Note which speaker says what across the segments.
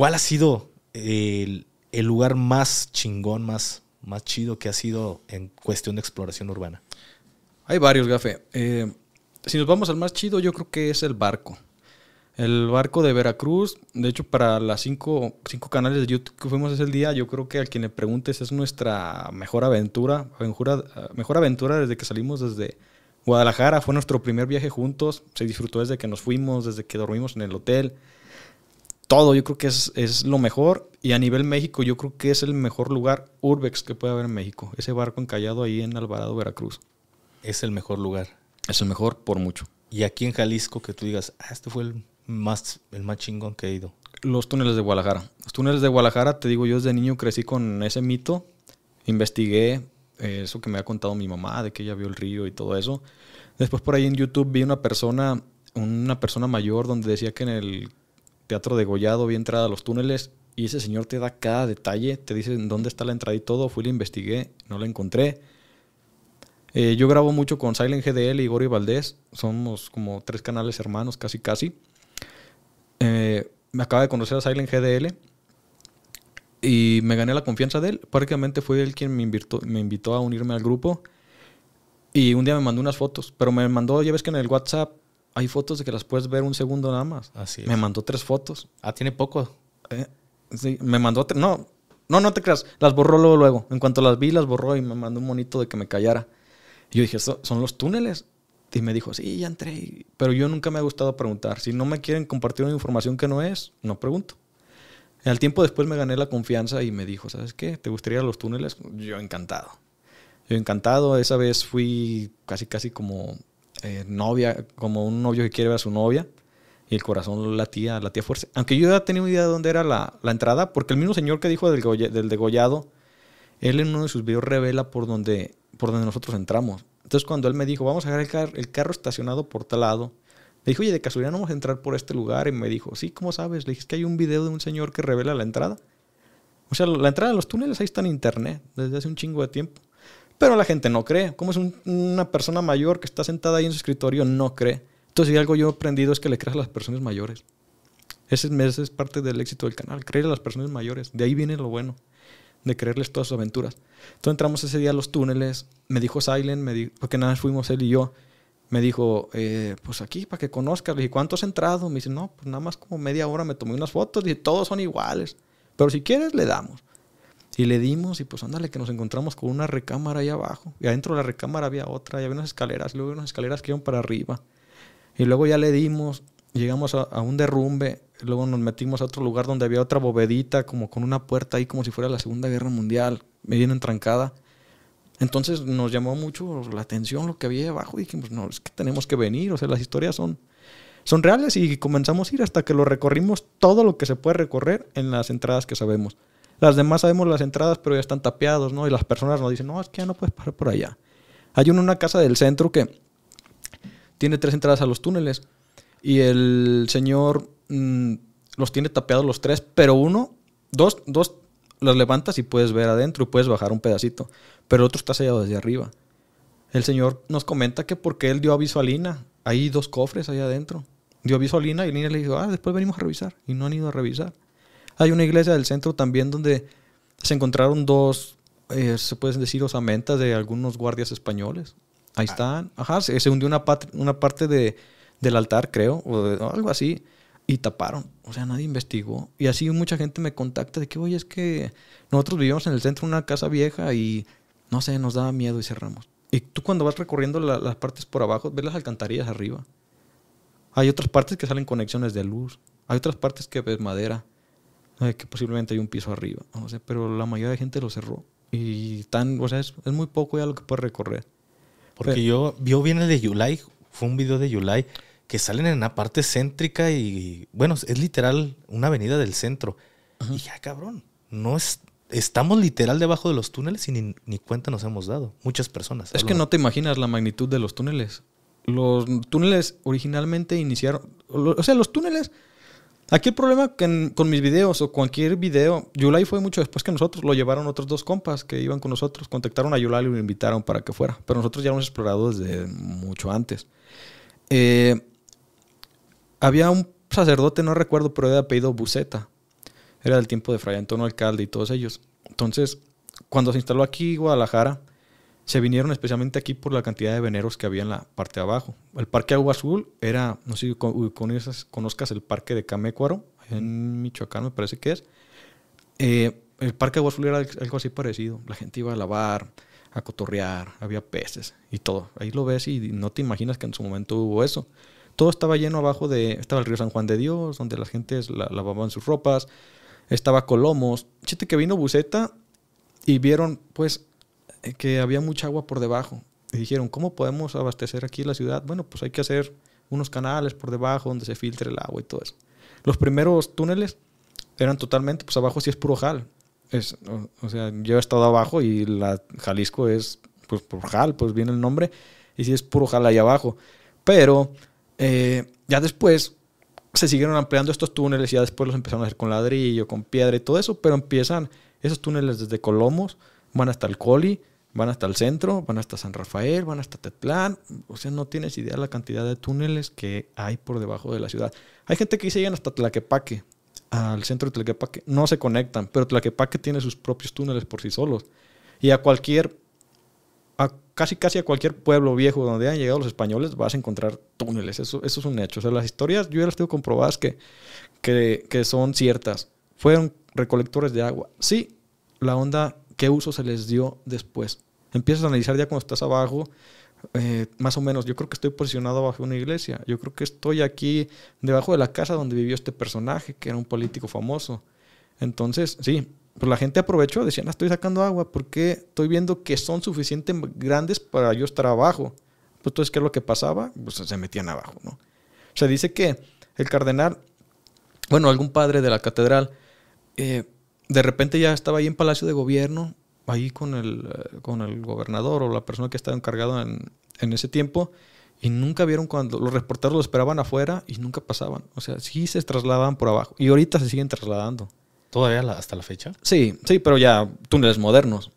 Speaker 1: ¿Cuál ha sido el, lugar más chingón, más, más chido que ha sido en cuestión de exploración urbana?
Speaker 2: Hay varios, Gafe. Eh, si nos vamos al más chido, yo creo que es el barco. El barco de Veracruz, de hecho, para las cinco, canales de YouTube que fuimos ese día, yo creo que al quien le preguntes es nuestra mejor aventura, aventura, mejor aventura desde que salimos desde Guadalajara. Fue nuestro primer viaje juntos, se disfrutó desde que nos fuimos, desde que dormimos en el hotel, todo, yo creo que es, lo mejor. Y a nivel México, yo creo que es el mejor lugar Urbex que puede haber en México. Ese barco encallado ahí en Alvarado, Veracruz.
Speaker 1: Es el mejor lugar.
Speaker 2: Es el mejor por mucho.
Speaker 1: Y aquí en Jalisco, que tú digas, ah, este fue el más, el más chingón que he ido. Los
Speaker 2: túneles de Guadalajara. Los túneles de Guadalajara, te digo, yo desde niño crecí con ese mito. Investigué eh, eso que me ha contado mi mamá, de que ella vio el río y todo eso. Después por ahí en YouTube vi una persona, una persona mayor, donde decía que en el teatro degollado, vi entrada a los túneles, y ese señor te da cada detalle, te dice dónde está la entrada y todo. Fui, le investigué, no la encontré. Eh, yo grabo mucho con Silent GDL y Gori Valdés. Somos como tres canales hermanos, casi casi. Eh, me acaba de conocer a Silent GDL y me gané la confianza de él. Prácticamente fue él quien me, invitó, me invitó a unirme al grupo. Y un día me mandó unas fotos, pero me mandó, ya ves que en el WhatsApp hay fotos de que las puedes ver un segundo nada más. Me mandó tres fotos. Ah, tiene poco. Eh, sí, me mandó tres. No, no, no te creas. Las borró luego, luego. En cuanto las vi, las borró y me mandó un monito de que me callara. Y yo dije, ¿son los túneles? Y me dijo, sí, ya entré. Pero yo nunca me ha gustado preguntar. Si no me quieren compartir una información que no es, no pregunto. Al tiempo después me gané la confianza y me dijo, ¿sabes qué? ¿Te gustaría los túneles? Yo encantado. Yo encantado. Esa vez fui casi, casi como eh, novia, como un novio que quiere ver a su novia y el corazón latía, latía fuerte. Aunque yo ya tenía una idea de dónde era la, entrada, porque el mismo señor que dijo del, del, degollado, él en uno de sus videos revela por donde, por donde nosotros entramos. Entonces cuando él me dijo, vamos a dejar el, carro estacionado por tal lado, le dijo oye, de casualidad no vamos a entrar por este lugar. Y me dijo, sí, ¿cómo sabes? Le dije, es que hay un video de un señor que revela la entrada. O sea, la entrada de los túneles ahí está en internet desde hace un chingo de tiempo. Pero la gente no cree. como es una persona mayor que está sentada ahí en su escritorio no cree? Entonces, si algo yo he aprendido es que le creas a las personas mayores. Ese, es parte del éxito del canal, creer a las personas mayores. De ahí viene lo bueno, de creerles todas sus aventuras. Entonces entramos ese día a los túneles. Me dijo Silent, porque nada, fuimos él y yo me dijo, eh, pues aquí, para que conozcas. Le dije, ¿cuánto has entrado? Me dice, no, pues nada más como media hora me tomé unas fotos. y todos son iguales. Pero si quieres, le damos. Y le dimos y pues ándale que nos encontramos con una recámara ahí abajo. Y adentro de la recámara había otra, y había unas escaleras, y luego unas escaleras que iban para arriba. Y luego ya le dimos, llegamos a, un derrumbe, luego nos metimos a otro lugar donde había otra bovedita, como con una puerta ahí como si fuera la Segunda Guerra Mundial, bien entrancada. Entonces nos llamó mucho la atención lo que había ahí abajo y dijimos, no, es que tenemos que venir, o sea, las historias son, son reales y comenzamos a ir hasta que lo recorrimos todo lo que se puede recorrer en las entradas que sabemos. Las demás sabemos las entradas, pero ya están tapeados, ¿no? Y las personas nos dicen, no, es que ya no puedes parar por allá. Hay una, casa del centro que tiene tres entradas a los túneles y el señor mm, los tiene tapeados los tres, pero uno, dos, dos las levantas y puedes ver adentro y puedes bajar un pedacito, pero el otro está sellado desde arriba. El señor nos comenta que porque él dio aviso a Lina, hay dos cofres allá adentro. Dio aviso a Lina y Lina le dijo, ah, después venimos a revisar. Y no han ido a revisar. Hay una iglesia del centro también donde se encontraron dos, eh, se pueden decir, osamentas de algunos guardias españoles. Ahí ah. están. Ajá, se, hundió una, una parte de, del altar, creo, o, algo así, y taparon. O sea, nadie investigó. Y así mucha gente me contacta de que, oye, es que nosotros vivimos en el centro de una casa vieja y, no sé, nos daba miedo y cerramos. Y tú cuando vas recorriendo las partes por abajo, ves las alcantarillas arriba. Hay otras partes que salen conexiones de luz. Hay otras partes que ves madera que posiblemente hay un piso arriba, sé, pero la mayoría de gente lo cerró. Y tan, o sea, es, muy poco ya lo que puede recorrer.
Speaker 1: Porque yo, vio vi el de Yulai, fue un video de Yulai, que salen en una parte céntrica y, bueno, es literal una avenida del centro. Y ya, ah, cabrón, no es, estamos literal debajo de los túneles y ni, ni cuenta nos hemos dado, muchas personas. Es que no
Speaker 2: te imaginas la magnitud de los túneles. Los túneles originalmente iniciaron, o sea, los túneles Aquí el problema con mis videos o cualquier video, Yulai fue mucho después que nosotros, lo llevaron otros dos compas que iban con nosotros, contactaron a Yulai y lo invitaron para que fuera, pero nosotros ya hemos explorado desde mucho antes. Eh, había un sacerdote, no recuerdo, pero era de apellido Buceta, era del tiempo de Fray Antonio Alcalde y todos ellos. Entonces, cuando se instaló aquí Guadalajara, se vinieron especialmente aquí por la cantidad de veneros que había en la parte de abajo. El Parque Agua Azul era, no sé si conozcas, conozcas el Parque de Camécuaro, en Michoacán me parece que es. Eh, el Parque Agua Azul era algo así parecido. La gente iba a lavar, a cotorrear, había peces y todo. Ahí lo ves y no te imaginas que en su momento hubo eso. Todo estaba lleno abajo de... Estaba el río San Juan de Dios, donde la gente lavaba lavaban sus ropas. Estaba Colomos. Chiste que vino Buceta y vieron, pues, eh, que había mucha agua por debajo. Y dijeron, ¿cómo podemos abastecer aquí la ciudad? Bueno, pues hay que hacer unos canales por debajo donde se filtre el agua y todo eso. Los primeros túneles eran totalmente, pues abajo sí es puro jal. Es, o, sea, yo he estado abajo y la Jalisco es, pues por jal, pues viene el nombre, y sí es puro jal ahí abajo. Pero eh, ya después se siguieron ampliando estos túneles y ya después los empezaron a hacer con ladrillo, con piedra y todo eso, pero empiezan esos túneles desde Colomos, van hasta el Coli, Van hasta el centro, van hasta San Rafael, van hasta Tetlán. O sea, no tienes idea la cantidad de túneles que hay por debajo de la ciudad. Hay gente que se llegan hasta Tlaquepaque, al centro de Tlaquepaque. No se conectan, pero Tlaquepaque tiene sus propios túneles por sí solos. Y a cualquier, casi casi a cualquier pueblo viejo donde hayan llegado los españoles vas a encontrar túneles. Eso, eso es un hecho. O sea, las historias yo ya las tengo comprobadas que, que, que son ciertas. Fueron recolectores de agua. Sí, la onda qué uso se les dio después. Empiezas a analizar ya cuando estás abajo, eh, más o menos, yo creo que estoy posicionado abajo de una iglesia, yo creo que estoy aquí debajo de la casa donde vivió este personaje, que era un político famoso. Entonces, sí, pues la gente aprovechó, decían, estoy sacando agua, porque estoy viendo que son suficientemente grandes para yo estar abajo. Pues entonces, ¿qué es lo que pasaba? Pues se metían abajo, ¿no? Se dice que el cardenal, bueno, algún padre de la catedral, eh, de repente ya estaba ahí en Palacio de Gobierno, ahí con el, eh, con el gobernador o la persona que estaba encargada en, ese tiempo, y nunca vieron cuando los reporteros lo esperaban afuera y nunca pasaban. O sea, sí se trasladaban por abajo. Y ahorita se siguen trasladando. ¿Todavía
Speaker 1: hasta la fecha?
Speaker 2: Sí, sí, pero ya túneles modernos.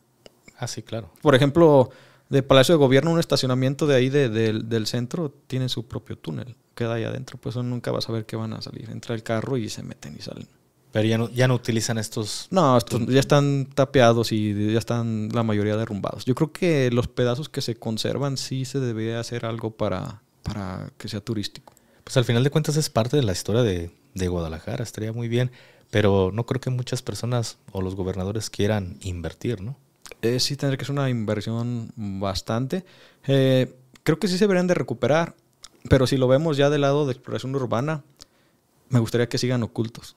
Speaker 2: Ah, sí, claro. Por ejemplo, de Palacio de Gobierno, un estacionamiento de ahí de, del, centro tiene su propio túnel. Queda ahí adentro, pues nunca vas a ver qué van a salir. Entra el carro y se meten y salen.
Speaker 1: Pero ya no, utilizan estos.
Speaker 2: No, estos ya están tapeados y ya están la mayoría derrumbados. Yo creo que los pedazos que se conservan sí se debería hacer algo para, para que sea
Speaker 1: turístico. Pues al final de cuentas es parte de la historia de, Guadalajara, estaría muy bien. Pero no creo que muchas personas o los gobernadores quieran invertir, ¿no? Eh, sí, tendría que ser una
Speaker 2: inversión bastante. Eh, creo que sí se deberían de recuperar, pero si lo vemos ya del lado de exploración urbana, me gustaría que sigan ocultos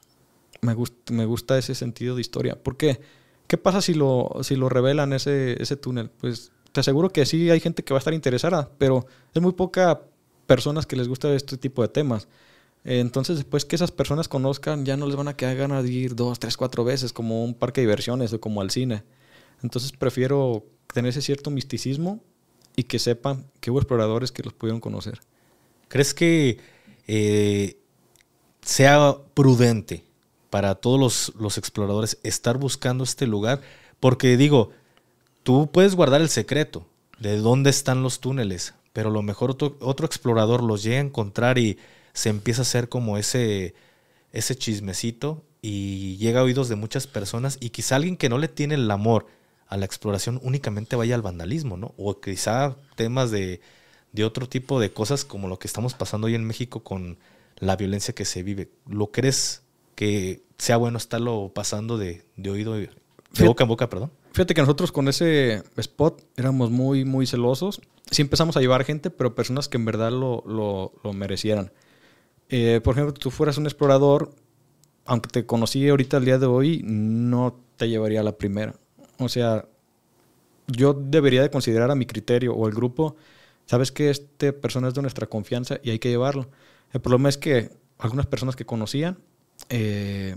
Speaker 2: me, gusta ese sentido de historia. ¿Por qué? ¿Qué pasa si lo, si lo revelan ese, túnel? Pues te aseguro que sí hay gente que va a estar interesada, pero es muy poca personas que les gusta este tipo de temas. Entonces, después que esas personas conozcan, ya no les van a quedar ganas de ir dos, tres, cuatro veces como un parque de diversiones o como al cine. Entonces, prefiero tener ese cierto misticismo y que sepan que hubo exploradores que los pudieron conocer. ¿Crees
Speaker 1: que eh, sea prudente para todos los, exploradores estar buscando este lugar, porque digo, tú puedes guardar el secreto de dónde están los túneles, pero lo mejor otro, explorador los llega a encontrar y se empieza a hacer como ese, ese chismecito y llega a oídos de muchas personas y quizá alguien que no le tiene el amor a la exploración únicamente vaya al vandalismo, ¿no? O quizá temas de, de otro tipo de cosas como lo que estamos pasando hoy en México con la violencia que se vive. ¿Lo crees que sea bueno estarlo pasando de, de oído, de boca en boca, perdón.
Speaker 2: Fíjate que nosotros con ese spot éramos muy, muy celosos. Sí empezamos a llevar gente, pero personas que en verdad lo, lo, lo merecieran. Eh, por ejemplo, tú fueras un explorador, aunque te conocí ahorita al día de hoy, no te llevaría a la primera. O sea, yo debería de considerar a mi criterio o al grupo, sabes que esta persona es de nuestra confianza y hay que llevarlo. El problema es que algunas personas que conocían eh,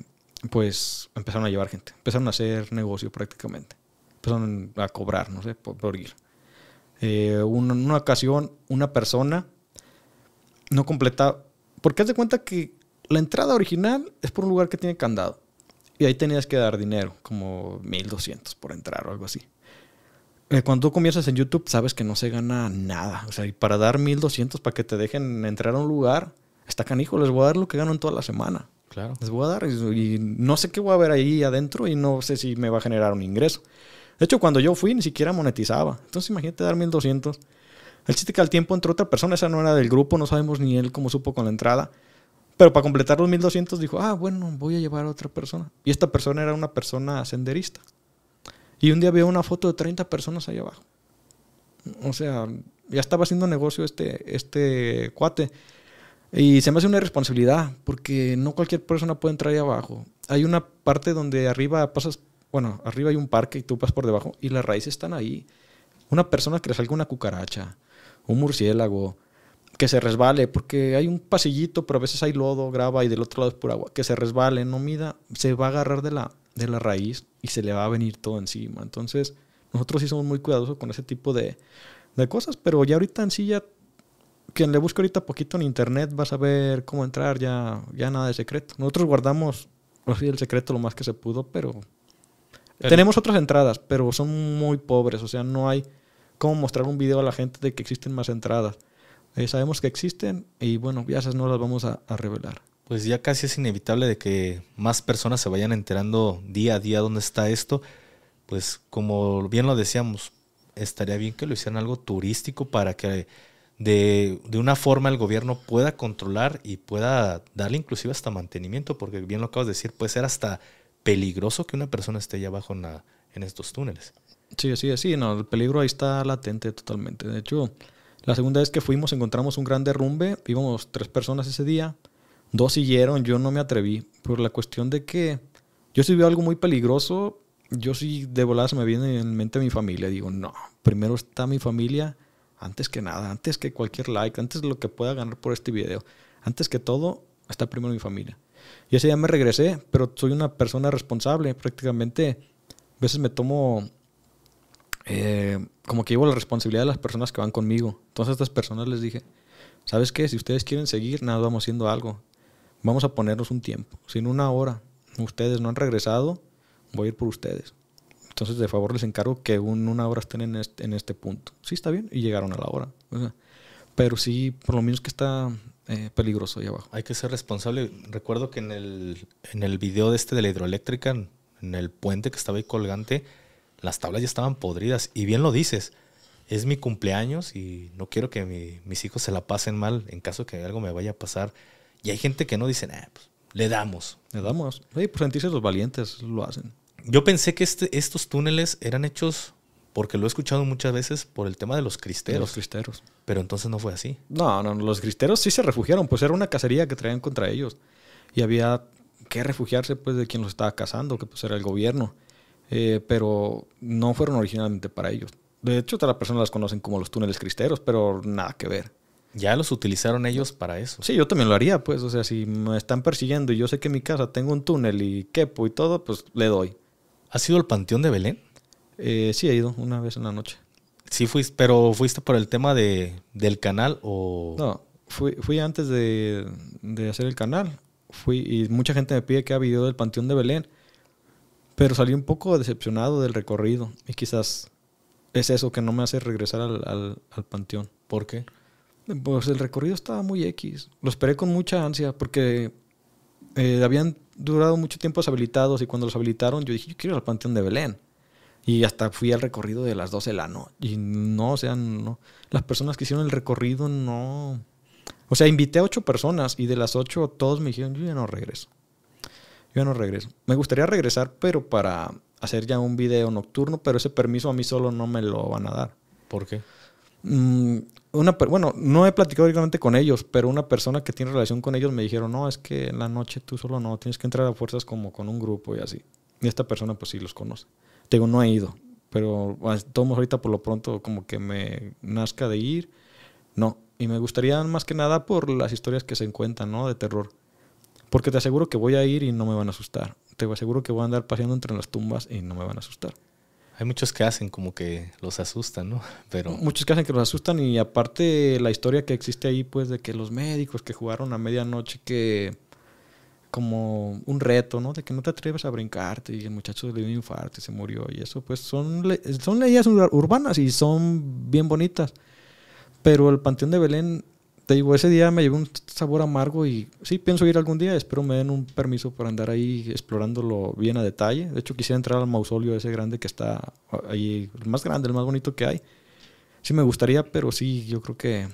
Speaker 2: pues empezaron a llevar gente, empezaron a hacer negocio prácticamente, empezaron a cobrar, no sé, por, ir. Eh, una, ocasión, una persona no completaba, porque haz de cuenta que la entrada original es por un lugar que tiene candado. Y ahí tenías que dar dinero, como 1200 por entrar o algo así. Eh, cuando tú comienzas en YouTube, sabes que no se gana nada. O sea, y para dar 1200 para que te dejen entrar a un lugar, está canijo, les voy a dar lo que gano en toda la semana. Claro. Les voy a dar y, no sé qué voy a ver ahí adentro y no sé si me va a generar un ingreso. De hecho, cuando yo fui ni siquiera monetizaba. Entonces imagínate dar 1200. El chiste que al tiempo entró otra persona, esa no era del grupo, no sabemos ni él cómo supo con la entrada. Pero para completar los 1200 dijo, ah, bueno, voy a llevar a otra persona. Y esta persona era una persona senderista. Y un día veo una foto de 30 personas ahí abajo. O sea, ya estaba haciendo negocio este, este cuate. Y se me hace una responsabilidad porque no cualquier persona puede entrar ahí abajo. Hay una parte donde arriba pasas, bueno, arriba hay un parque y tú pasas por debajo y las raíces están ahí. Una persona que le salga una cucaracha, un murciélago, que se resbale, porque hay un pasillito, pero a veces hay lodo, grava y del otro lado es pura agua, que se resbale, no mida, se va a agarrar de la, de la raíz y se le va a venir todo encima. Entonces, nosotros sí somos muy cuidadosos con ese tipo de, de cosas, pero ya ahorita en sí ya quien le busque ahorita poquito en internet va a saber cómo entrar, ya, ya nada de secreto. Nosotros guardamos pues el secreto lo más que se pudo, pero tenemos otras entradas, pero son muy pobres, o sea, no hay cómo mostrar un video a la gente de que existen más entradas. Eh, sabemos que existen y bueno, ya esas no las vamos a revelar.
Speaker 1: Pues ya casi es inevitable de que más personas se vayan enterando día a día dónde está esto. Pues como bien lo decíamos, estaría bien que lo hicieran algo turístico para que de, una forma el gobierno pueda controlar y pueda darle inclusive hasta mantenimiento, porque bien lo acabas de decir, puede ser hasta peligroso que una persona esté allá abajo en, estos túneles.
Speaker 2: Sí, sí, sí, no, el peligro ahí está latente totalmente. De hecho, la segunda vez que fuimos encontramos un gran derrumbe, íbamos tres personas ese día, dos siguieron, yo no me atreví, por la cuestión de que yo si veo algo muy peligroso, yo sí si de volada se me viene en mente mi familia, digo, no, primero está mi familia antes que nada, antes que cualquier like, antes de lo que pueda ganar por este video. Antes que todo, está primero mi familia. Y ese día me regresé, pero soy una persona responsable prácticamente. A veces me tomo eh, como que llevo la responsabilidad de las personas que van conmigo. Entonces a estas personas les dije, ¿sabes qué? Si ustedes quieren seguir, nada, vamos haciendo algo. Vamos a ponernos un tiempo. Si en una hora ustedes no han regresado, voy a ir por ustedes. Entonces, de favor, les encargo que un una hora estén en este, en este punto. Sí, está bien. Y llegaron a la hora. pero sí, por lo menos que está
Speaker 1: eh, peligroso ahí abajo. Hay que ser responsable. Recuerdo que en el, en el video de este de la hidroeléctrica, en el puente que estaba ahí colgante, las tablas ya estaban podridas. Y bien lo dices, es mi cumpleaños y no quiero que mis hijos se la pasen mal en caso que algo me vaya a pasar. Y hay gente que no dice, pues, le damos. Le damos. Y por pues, sentirse los valientes, lo hacen. Yo pensé que este, estos túneles eran hechos, porque lo he escuchado muchas veces, por el tema de los cristeros. los cristeros. Pero entonces no fue así. No, no, los cristeros sí se
Speaker 2: refugiaron, pues era una cacería que traían contra ellos. Y había que refugiarse pues de quien los estaba cazando, que pues era el gobierno. Eh, pero no fueron originalmente para ellos. De hecho, otras persona las conocen como los túneles cristeros, pero nada que ver. Ya los utilizaron ellos para eso. Sí, yo también lo haría, pues. O sea, si me están persiguiendo y yo sé que en mi casa tengo un túnel y quepo y
Speaker 1: todo, pues le doy. ¿Has ido al Panteón de Belén? Eh, sí, he ido una vez en la noche. Sí, fuiste, pero fuiste por el tema de, del canal o...
Speaker 2: No, fui, antes de, hacer el canal. Fui y mucha gente me pide que haga video del Panteón de Belén. Pero salí un poco decepcionado del recorrido. Y quizás es eso que no me hace regresar al, Panteón. ¿Por qué? Pues el recorrido estaba muy X. Lo esperé con mucha ansia porque eh, habían Durado mucho tiempo deshabilitados y cuando los habilitaron yo dije, yo quiero ir al Panteón de Belén. Y hasta fui al recorrido de las 12 de la noche. Y no, o sea, no. Las personas que hicieron el recorrido no. O sea, invité a ocho personas y de las ocho todos me dijeron, yo ya no regreso. Yo ya no regreso. Me gustaría regresar, pero para hacer ya un video nocturno, pero ese permiso a mí solo no me lo van a dar. ¿Por qué? Mm, una, bueno, no he platicado directamente con ellos, pero una persona que tiene relación con ellos me dijeron, no, es que en la noche tú solo no, tienes que entrar a fuerzas como con un grupo y así. Y esta persona pues sí los conoce. Te digo, no he ido, pero ah, estamos ahorita por lo pronto como que me nazca de ir, no. Y me gustaría más que nada por las historias que se encuentran, ¿no? De terror. Porque te aseguro que voy a ir y no me van a asustar. Te aseguro que voy a andar paseando entre las tumbas y no me van a asustar.
Speaker 1: Hay muchos que hacen como que
Speaker 2: los asustan, ¿no? Pero... Muchos que hacen que los asustan y aparte la historia que existe ahí, pues de que los médicos que jugaron a medianoche, que como un reto, ¿no? De que no te atreves a brincarte y el muchacho le dio un infarto y se murió y eso, pues son, le son leyendas urbanas y son bien bonitas. Pero el Panteón de Belén te digo, ese día me llevó un sabor amargo y sí, pienso ir algún día, espero me den un permiso para andar ahí explorándolo bien a detalle. De hecho, quisiera entrar al mausolio ese grande que está ahí, el más grande, el más bonito que hay. Sí, me gustaría, pero sí, yo creo que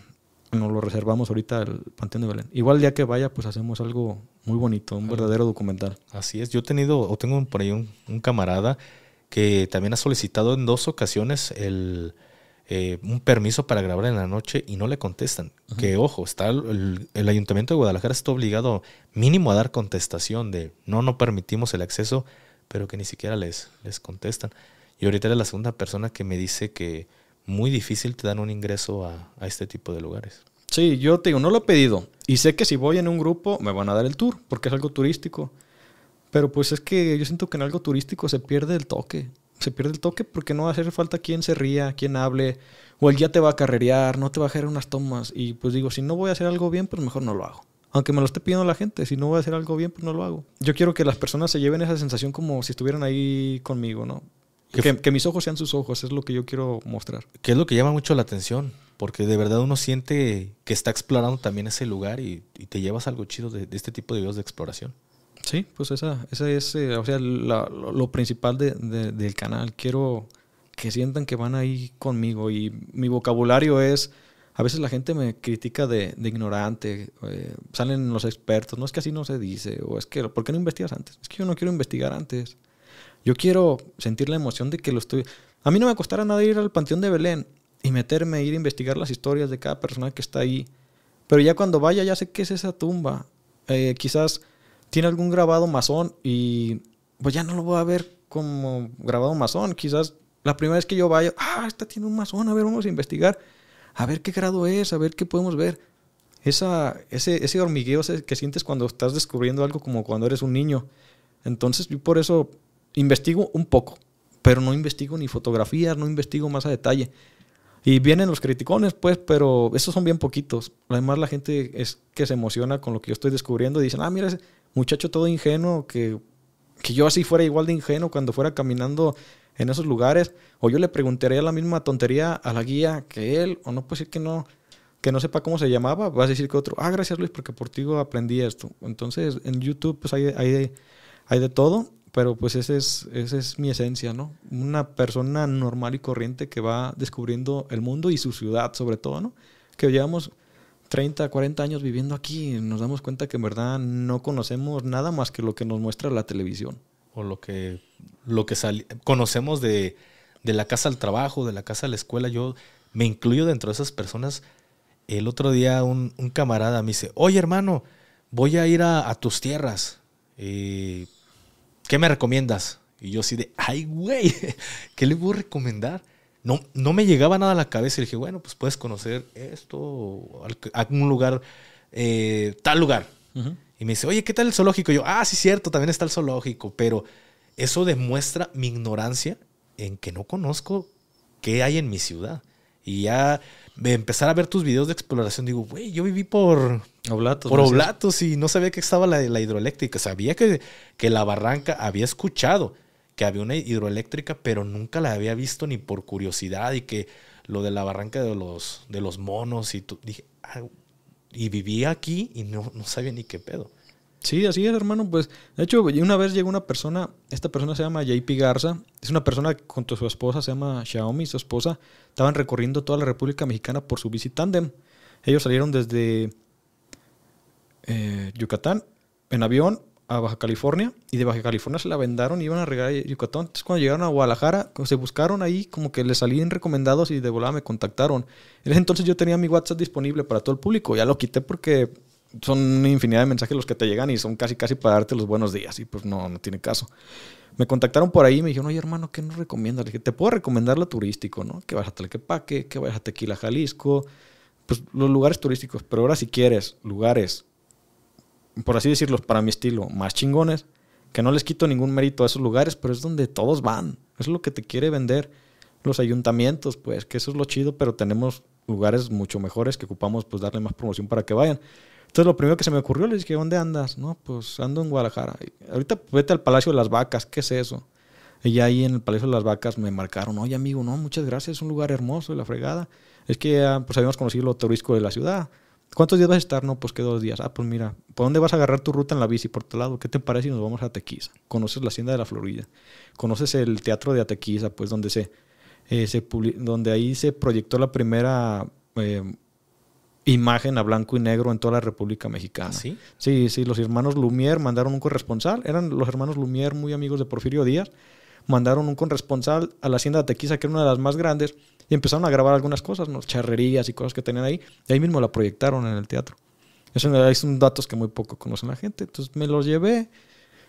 Speaker 2: nos lo reservamos ahorita al Panteón de Belén. Igual ya día que vaya, pues hacemos algo muy bonito, un verdadero
Speaker 1: documental. Así es, yo he tenido, o tengo por ahí un camarada que también ha solicitado en dos ocasiones el eh, un permiso para grabar en la noche y no le contestan. Que ojo, está el, ayuntamiento de Guadalajara está obligado mínimo a dar contestación de no, no permitimos el acceso, pero que ni siquiera les, les contestan. Y ahorita era la segunda persona que me dice que muy difícil te dan un ingreso a, a este tipo de lugares.
Speaker 2: Sí, yo te digo, no lo he pedido. Y sé que si voy en un grupo me van a dar el tour, porque es algo turístico. Pero pues es que yo siento que en algo turístico se pierde el toque se pierde el toque porque no va a hacer falta quien se ría, quien hable, o el ya te va a carrerear, no te va a hacer unas tomas. Y pues digo, si no voy a hacer algo bien, pues mejor no lo hago. Aunque me lo esté pidiendo la gente, si no voy a hacer algo bien, pues no lo hago. Yo quiero que las personas se lleven esa sensación como si estuvieran ahí conmigo, ¿no?
Speaker 1: Que, mis ojos sean sus ojos, es lo que yo quiero mostrar. Que es lo que llama mucho la atención, porque de verdad uno siente que está explorando también ese lugar y, te llevas algo chido de, este tipo de videos de exploración.
Speaker 2: Sí, pues esa, esa es eh, sea, lo, principal del canal. Quiero que sientan que van ahí conmigo y mi vocabulario es, a veces la gente me critica de, ignorante, eh, salen los expertos, no es que así no se dice, o es que, ¿por qué no investigas antes? Es que yo no quiero investigar antes. Yo quiero sentir la emoción de que lo estoy... A mí no me costará nada ir al Panteón de Belén y meterme, a ir a investigar las historias de cada persona que está ahí. Pero ya cuando vaya, ya sé qué es esa tumba. Eh, quizás tiene algún grabado masón y pues ya no lo voy a ver como grabado masón. Quizás la primera vez que yo vaya, ah, esta tiene un masón, a ver, vamos a investigar, a ver qué grado es, a ver qué podemos ver. Esa, ese, ese hormigueo que sientes cuando estás descubriendo algo como cuando eres un niño. Entonces yo por eso investigo un poco, pero no investigo ni fotografías, no investigo más a detalle. Y vienen los criticones, pues, pero esos son bien poquitos. Además, la gente es que se emociona con lo que yo estoy descubriendo y dicen, ah, mira, ese muchacho todo ingenuo, que, yo así fuera igual de ingenuo cuando fuera caminando en esos lugares, o yo le preguntaría la misma tontería a la guía que él, o no puede ser que no, que no sepa cómo se llamaba, vas a decir que otro, ah, gracias Luis, porque por ti aprendí esto. Entonces, en YouTube pues hay, hay, de todo, pero pues esa es, ese es mi esencia, ¿no? Una persona normal y corriente que va descubriendo el mundo y su ciudad sobre todo, ¿no? Que llevamos 30, 40 años viviendo aquí, nos damos cuenta que en verdad no conocemos nada más que lo que nos muestra la televisión.
Speaker 1: O lo que, lo que conocemos de, la casa al trabajo, de la casa a la escuela. Yo me incluyo dentro de esas personas. El otro día un, camarada me dice, oye hermano, voy a ir a, tus tierras. Eh, ¿Qué me recomiendas? Y yo así de, ay güey, ¿qué le a recomendar? no, me llegaba nada a la cabeza. Y dije, bueno, pues puedes conocer esto, algún lugar, eh, tal lugar. Y me dice, oye, ¿qué tal el zoológico? Y yo, ah, sí, cierto, también está el zoológico, pero eso demuestra mi ignorancia en que no conozco qué hay en mi ciudad. Y ya empezar a ver tus videos de exploración, digo, güey, yo viví por Oblatos, por Oblatos y no sabía que estaba la, la hidroeléctrica. Sabía que, que la barranca había escuchado, que había una hidroeléctrica, pero nunca la había visto ni por curiosidad y que lo de la barranca de los, de los monos y tú, dije, ah, y vivía aquí y no, sabía ni qué pedo. Sí, así es, hermano. Pues, de hecho, una vez llegó una persona,
Speaker 2: esta persona se llama JP Garza, es una persona que junto a su esposa, se llama Xiaomi, su esposa, estaban recorriendo toda la República Mexicana por su bici Ellos salieron desde eh, Yucatán en avión a Baja California y de Baja California se la vendaron y iban a regalar a Yucatán. Entonces cuando llegaron a Guadalajara, se buscaron ahí, como que les salían recomendados y de volada me contactaron. En ese entonces yo tenía mi WhatsApp disponible para todo el público, ya lo quité porque son una infinidad de mensajes los que te llegan y son casi casi para darte los buenos días y pues no, no tiene caso. Me contactaron por ahí y me dijeron, oye hermano, ¿qué nos recomiendas? Le te puedo recomendar lo turístico, ¿no? Que vayas a Tlaquepaque, que vayas a Tequila, Jalisco, pues los lugares turísticos, pero ahora si quieres lugares por así decirlo, para mi estilo, más chingones, que no les quito ningún mérito a esos lugares, pero es donde todos van. Es lo que te quiere vender los ayuntamientos, pues, que eso es lo chido, pero tenemos lugares mucho mejores que ocupamos, pues, darle más promoción para que vayan. Entonces, lo primero que se me ocurrió, le dije, ¿dónde andas? No, pues, ando en Guadalajara. ahorita pues, vete al Palacio de las Vacas, ¿qué es eso? Y ahí en el Palacio de las Vacas me marcaron, oye, amigo, no, muchas gracias, es un lugar hermoso, la fregada. Es que pues, habíamos conocido lo turístico de la ciudad. ¿Cuántos días vas a estar? No, pues que dos días. Ah, pues mira, ¿por dónde vas a agarrar tu ruta en la bici? Por tu lado, ¿qué te parece si nos vamos a Atequiza? Conoces la hacienda de la Florida, conoces el teatro de Atequiza, pues donde se, eh, donde ahí se proyectó la primera eh, imagen a blanco y negro en toda la República Mexicana. ¿Ah, ¿Sí? Sí, sí, los hermanos Lumière mandaron un corresponsal, eran los hermanos Lumière muy amigos de Porfirio Díaz, mandaron un corresponsal a la hacienda de Atequiza, que era una de las más grandes, y empezaron a grabar algunas cosas, charrerías y cosas que tenían ahí. Y ahí mismo la proyectaron en el teatro. Eso son datos que muy poco conocen la gente. Entonces me los llevé.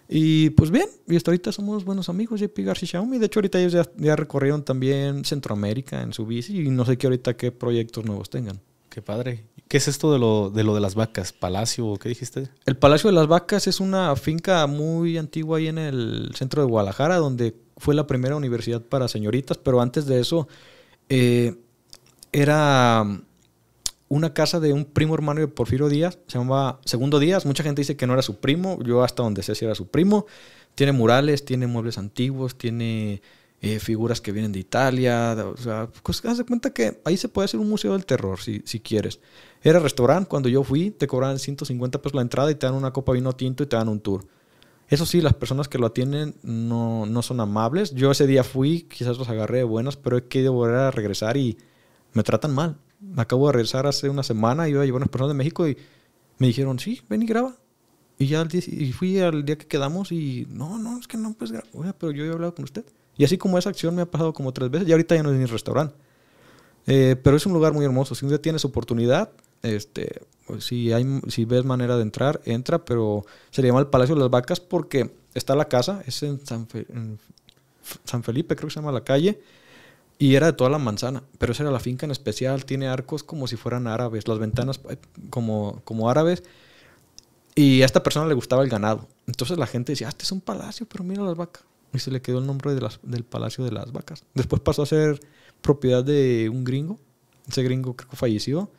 Speaker 2: Y pues bien, y hasta ahorita somos buenos amigos, JP García Xiaomi. De hecho, ahorita ellos ya, recorrieron también Centroamérica en su bici y no sé qué ahorita qué proyectos nuevos tengan.
Speaker 1: Qué padre. ¿Qué es esto de lo, de lo de las vacas? ¿Palacio? ¿Qué dijiste?
Speaker 2: El Palacio de las Vacas es una finca muy antigua ahí en el centro de Guadalajara, donde fue la primera universidad para señoritas, pero antes de eso eh, era um, una casa de un primo hermano de Porfirio Díaz, se llamaba Segundo Díaz, mucha gente dice que no era su primo, yo hasta donde sé si era su primo, tiene murales, tiene muebles antiguos, tiene eh, figuras que vienen de Italia, o sea, pues haz de cuenta que ahí se puede hacer un museo del terror si, si quieres. Era restaurante, cuando yo fui te cobraban 150 pesos la entrada y te dan una copa de vino tinto y te dan un tour. Eso sí, las personas que lo atienden no, no son amables. Yo ese día fui, quizás los agarré de buenas, pero he querido volver a regresar y me tratan mal. Acabo de regresar hace una semana, iba a llevar unas personas de México y me dijeron, sí, ven y graba. Y ya y fui al día que quedamos y no, no, es que no, pues, pero yo he hablado con usted. Y así como esa acción me ha pasado como tres veces, y ahorita ya no es ni restaurante. Eh, pero es un lugar muy hermoso. Si usted tiene tienes oportunidad, este, si, hay, si ves manera de entrar, entra, pero se le llama el Palacio de las Vacas porque está la casa, es en San, Felipe, creo que se llama la calle, y era de toda la manzana, pero esa era la finca en especial, tiene arcos como si fueran árabes, las ventanas eh, como, como árabes, y a esta persona le gustaba el ganado. Entonces la gente decía, ah, este es un palacio, pero mira las vacas. Y se le quedó el nombre del Palacio de las Vacas. Después pasó a ser propiedad de un gringo, ese gringo creo que falleció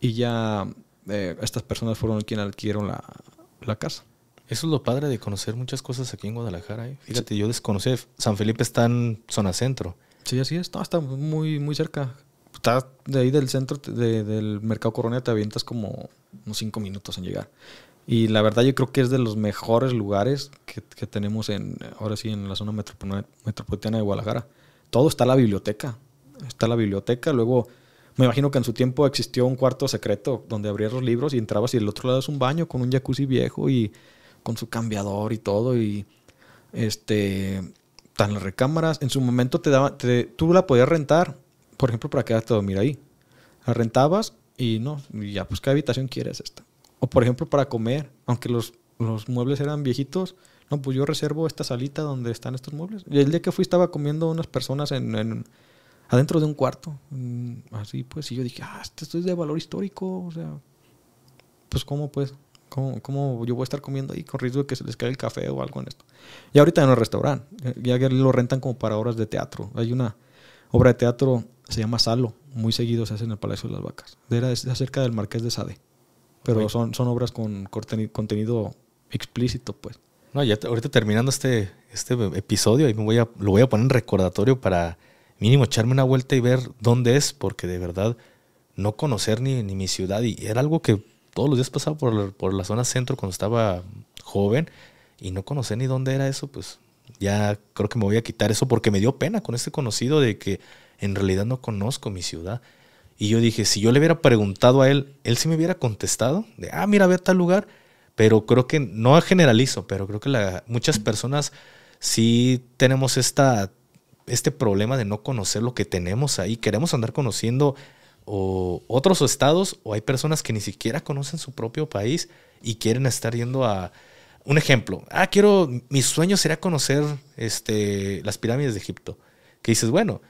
Speaker 2: y ya eh, estas personas fueron quienes adquirieron la, casa. Eso es lo padre de conocer muchas cosas aquí en Guadalajara. ¿eh?
Speaker 1: Fíjate, yo desconocía, San Felipe está en zona centro.
Speaker 2: Sí, así es, está muy, muy cerca. Está de ahí del centro del Mercado Coronel, te avientas como unos cinco minutos en llegar. Y la verdad yo creo que es de los mejores lugares que, tenemos en, ahora sí en la zona metropolitana de Guadalajara. Todo está en la biblioteca. Está la biblioteca, luego me imagino que en su tiempo existió un cuarto secreto donde abrías los libros y entrabas y el otro lado es un baño con un jacuzzi viejo y con su cambiador y todo y este tan las recámaras. En su momento te daban, tú la podías rentar, por ejemplo, para quedarte a dormir ahí. La rentabas y no, ya pues qué habitación quieres esta. O por ejemplo para comer, aunque los, muebles eran viejitos, no, pues yo reservo esta salita donde están estos muebles. Y el día que fui estaba comiendo unas personas en adentro de un cuarto. Mm, así pues, y yo dije, ah, esto es de valor histórico, o sea, pues cómo pues, cómo, yo voy a estar comiendo ahí con riesgo de que se les caiga el café o algo en esto. Y ahorita en el restaurante, ya que lo rentan como para obras de teatro. Hay una obra de teatro, se llama Salo, muy seguido se hace en el Palacio de las Vacas. Era acerca del Marqués de Sade, pero son, son obras con contenido explícito pues.
Speaker 1: No, ya ahorita terminando este, este episodio, y me voy a, lo voy a poner en recordatorio para mínimo echarme una vuelta y ver dónde es, porque de verdad no conocer ni, mi ciudad. Y era algo que todos los días pasaba por, la, por la zona centro cuando estaba joven y no conocer ni dónde era eso, pues ya creo que me voy a quitar eso porque me dio pena con este conocido de que en realidad no conozco mi ciudad. Y yo dije, si yo le hubiera preguntado a él, él sí me hubiera contestado de, ah, mira, ve a tal lugar. Pero creo que, no generalizo, pero creo que muchas personas sí tenemos esta este problema de no conocer lo que tenemos ahí. Queremos andar conociendo o otros estados o hay personas que ni siquiera conocen su propio país y quieren estar yendo a un ejemplo. Ah, quiero, mi sueño sería conocer este, las pirámides de Egipto. Que dices, bueno,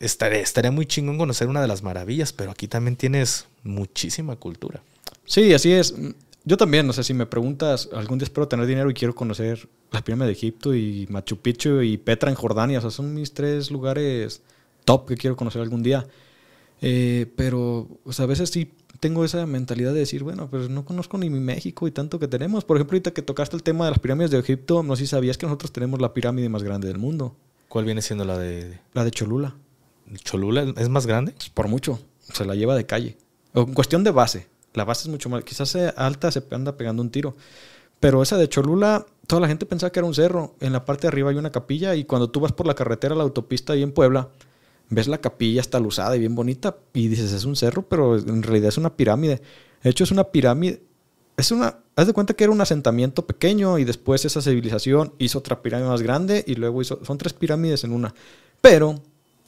Speaker 1: estaría, estaría muy chingón conocer una de las maravillas, pero aquí también tienes muchísima cultura. Sí, así es.
Speaker 2: Yo también, no sé, si me preguntas, algún día espero tener dinero y quiero conocer la pirámide de Egipto y Machu Picchu y Petra en Jordania. O sea, son mis tres lugares top que quiero conocer algún día. Eh, pero, o sea, a veces sí tengo esa mentalidad de decir, bueno, pues no conozco ni mi México y tanto que tenemos. Por ejemplo, ahorita que tocaste el tema de las pirámides de Egipto, no sé si sabías que nosotros tenemos la pirámide más grande del mundo. ¿Cuál viene siendo la de...? La de Cholula. ¿Cholula es más grande? Por mucho. Se la lleva de calle. O en cuestión de base. La base es mucho más. Quizás alta se anda pegando un tiro. Pero esa de Cholula, toda la gente pensaba que era un cerro. En la parte de arriba hay una capilla y cuando tú vas por la carretera, la autopista ahí en Puebla, ves la capilla está luzada y bien bonita y dices, es un cerro, pero en realidad es una pirámide. De hecho, es una pirámide. Es una, haz de cuenta que era un asentamiento pequeño y después esa civilización hizo otra pirámide más grande y luego hizo, son tres pirámides en una. Pero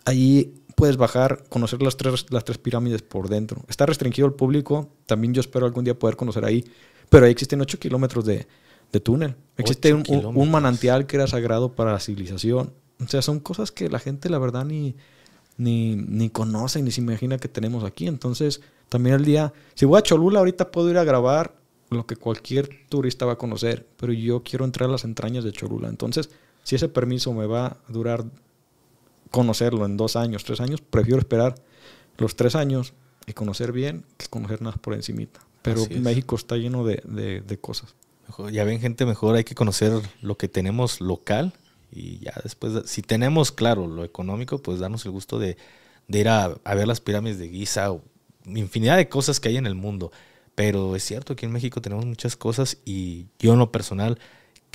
Speaker 2: ahí puedes bajar, conocer las tres, las tres pirámides por dentro. Está restringido al público, también yo espero algún día poder conocer ahí, pero ahí existen 8 kilómetros de, túnel. Existe un, manantial que era sagrado para la civilización. O sea, son cosas que la gente, la verdad, ni, ni, ni conoce, ni se imagina que tenemos aquí. Entonces, también el día, si voy a Cholula, ahorita puedo ir a grabar lo que cualquier turista va a conocer, pero yo quiero entrar a las entrañas de Cholula. Entonces, si ese permiso me va a durar conocerlo en dos años, tres años. Prefiero esperar los tres años y conocer bien que conocer nada por encimita. Pero México está lleno
Speaker 1: de, de, cosas. ya ven, gente, mejor hay que conocer lo que tenemos local y ya después, si tenemos claro lo económico, pues darnos el gusto de, de ir a, ver las pirámides de Giza o infinidad de cosas que hay en el mundo. Pero es cierto, que en México tenemos muchas cosas y yo en lo personal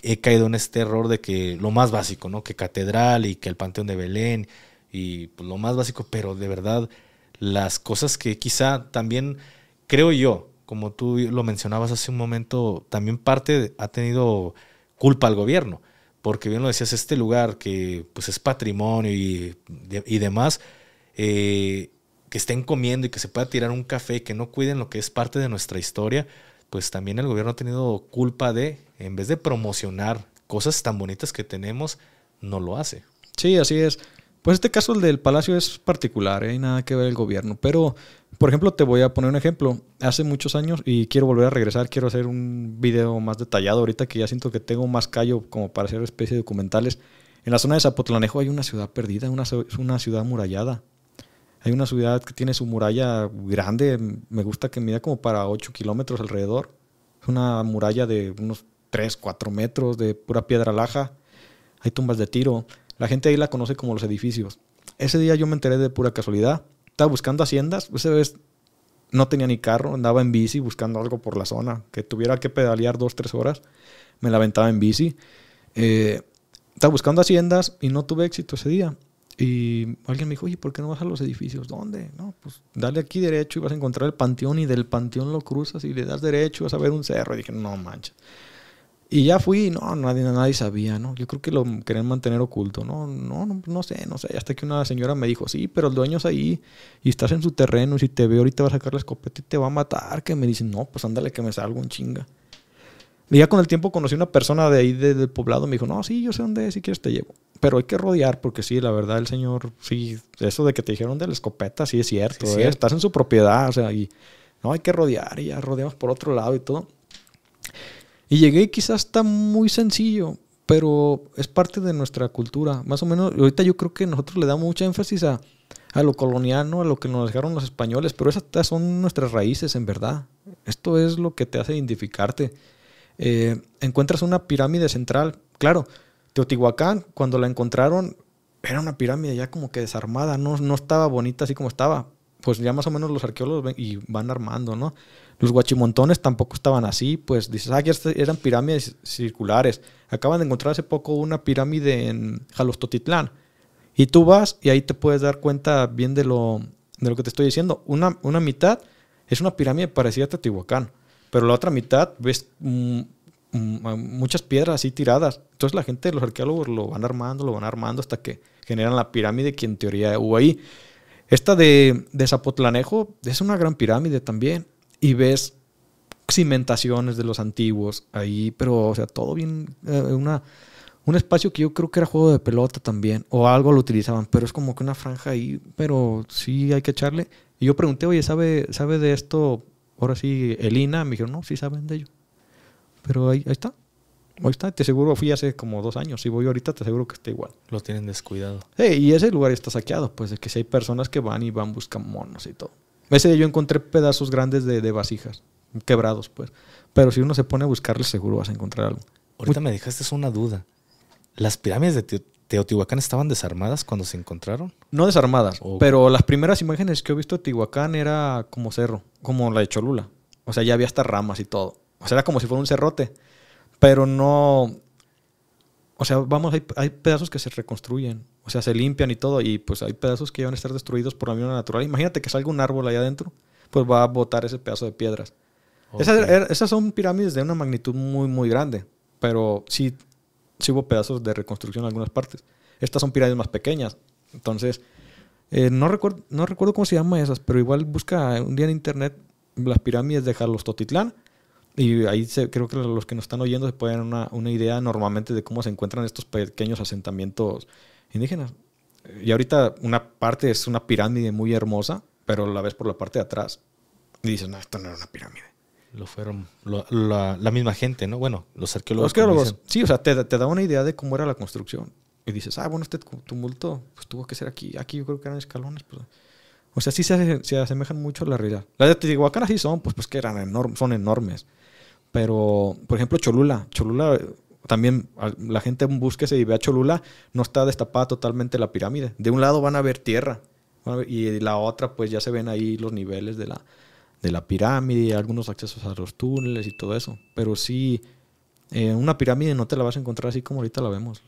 Speaker 1: he caído en este error de que lo más básico, ¿no? Que catedral y que el Panteón de Belén y pues, lo más básico, pero de verdad las cosas que quizá también creo yo, como tú lo mencionabas hace un momento, también parte ha tenido culpa al gobierno, porque bien lo decías, este lugar que pues es patrimonio y, demás, eh, que estén comiendo y que se pueda tirar un café, que no cuiden lo que es parte de nuestra historia, pues también el gobierno ha tenido culpa de en vez de promocionar cosas tan bonitas que tenemos, no lo hace. Sí, así es. Pues este caso, el del Palacio, es particular, hay ¿eh? nada que ver
Speaker 2: el gobierno. Pero, por ejemplo, te voy a poner un ejemplo. Hace muchos años, y quiero volver a regresar, quiero hacer un video más detallado ahorita que ya siento que tengo más callo como para hacer especie de documentales. En la zona de Zapotlanejo hay una ciudad perdida, una, una ciudad murallada. Hay una ciudad que tiene su muralla grande, me gusta que mida como para 8 kilómetros alrededor. Es una muralla de unos 3, 4 metros de pura piedra laja. Hay tumbas de tiro. La gente ahí la conoce como los edificios. Ese día yo me enteré de pura casualidad. Estaba buscando haciendas. ese vez no tenía ni carro. Andaba en bici buscando algo por la zona. Que tuviera que pedalear dos, tres horas. Me la aventaba en bici. Eh, estaba buscando haciendas y no tuve éxito ese día. Y alguien me dijo, oye, ¿por qué no vas a los edificios? ¿Dónde? No, pues dale aquí derecho y vas a encontrar el panteón y del panteón lo cruzas y le das derecho vas a ver un cerro. Y dije, no manches. Y ya fui, no, nadie, nadie sabía, ¿no? Yo creo que lo querían mantener oculto, ¿no? No, no, no sé, no sé. Hasta que una señora me dijo, sí, pero el dueño es ahí y estás en su terreno y si te ve ahorita va a sacar la escopeta y te va a matar. Que me dicen, no, pues ándale que me salgo un chinga. Y ya con el tiempo conocí una persona de ahí del poblado, me dijo, no, sí, yo sé dónde es, si quieres te llevo. Pero hay que rodear, porque sí, la verdad, el señor, sí, eso de que te dijeron de la escopeta, sí es cierto, ¿eh? cierto. estás en su propiedad, o sea, y no, hay que rodear, y ya rodeamos por otro lado y todo. Y llegué y quizás está muy sencillo, pero es parte de nuestra cultura. Más o menos, ahorita yo creo que nosotros le damos mucha énfasis a, lo colonial, a lo que nos dejaron los españoles, pero esas son nuestras raíces en verdad. Esto es lo que te hace identificarte. Eh, encuentras una pirámide central, claro, Teotihuacán, cuando la encontraron, era una pirámide ya como que desarmada, no, no estaba bonita así como estaba. Pues ya más o menos los arqueólogos ven y van armando, ¿no? Los guachimontones tampoco estaban así, pues dices, ah, eran pirámides circulares. Acaban de encontrar hace poco una pirámide en Jalostotitlán. Y tú vas y ahí te puedes dar cuenta bien de lo, de lo que te estoy diciendo. Una, mitad es una pirámide parecida a Teotihuacán, pero la otra mitad ves mm, mm, muchas piedras así tiradas. Entonces la gente, los arqueólogos lo van armando, lo van armando hasta que generan la pirámide que en teoría hubo ahí. Esta de, de Zapotlanejo es una gran pirámide también y ves cimentaciones de los antiguos ahí, pero, o sea, todo bien, eh, una, un espacio que yo creo que era juego de pelota también, o algo lo utilizaban, pero es como que una franja ahí, pero sí hay que echarle. Y yo pregunté, oye, ¿sabe, sabe de esto? Ahora sí, Elina, me dijeron, no, sí saben de ello. Pero ahí, está. Ahí está, te seguro fui hace como dos años. Si voy ahorita, te seguro que está igual.
Speaker 1: Lo tienen descuidado.
Speaker 2: y ese lugar está saqueado, pues es que si hay personas que van y van, buscan monos y todo. Ese día yo encontré pedazos grandes de, vasijas, quebrados, pues. Pero
Speaker 1: si uno se pone a buscarle, seguro vas a encontrar algo. Ahorita me dejaste una duda. ¿Las pirámides de Teotihuacán estaban desarmadas cuando se encontraron?
Speaker 2: No desarmadas, pero
Speaker 1: las primeras imágenes
Speaker 2: que he visto de Teotihuacán era como cerro, como la de Cholula. O sea, ya había hasta ramas y todo. O sea, era como si fuera un cerrote. Pero no, o sea, vamos, hay, pedazos que se reconstruyen, o sea, se limpian y todo, y pues hay pedazos que van a estar destruidos por la misma natural. Imagínate que salga un árbol ahí adentro, pues va a botar ese pedazo de piedras. Esas, son pirámides de una magnitud muy, muy grande, pero sí, hubo pedazos de reconstrucción en algunas partes. Estas son pirámides más pequeñas, entonces, eh, no, recuerdo, no recuerdo cómo se llaman esas, pero igual busca un día en internet las pirámides de Carlos Totitlán y ahí creo que los que nos están oyendo se pueden dar una, una, idea normalmente de cómo se encuentran estos pequeños asentamientos indígenas. Y ahorita una parte es una pirámide muy hermosa,
Speaker 1: pero la ves por la parte de atrás y dices, no, esto no era una pirámide. Lo fueron la, la, misma gente, ¿no? Bueno, los arqueólogos.
Speaker 2: sí, o sea, te, da una idea de cómo era la construcción. Y dices, ah, bueno, este tumulto pues tuvo que ser aquí. Aquí yo creo que eran escalones, pues". O sea, sí se, se asemejan mucho a la realidad. Las de Teotihuacán sí son, pues, pues que eran enormes, son enormes. Pero, por ejemplo, Cholula. Cholula, también la gente búsquese y a Cholula, no está destapada totalmente la pirámide. De un lado van a ver tierra y la otra, pues ya se ven ahí los niveles de la, de la pirámide, algunos accesos a los túneles y todo eso. Pero sí, eh, una pirámide no te la vas a encontrar así como ahorita la vemos.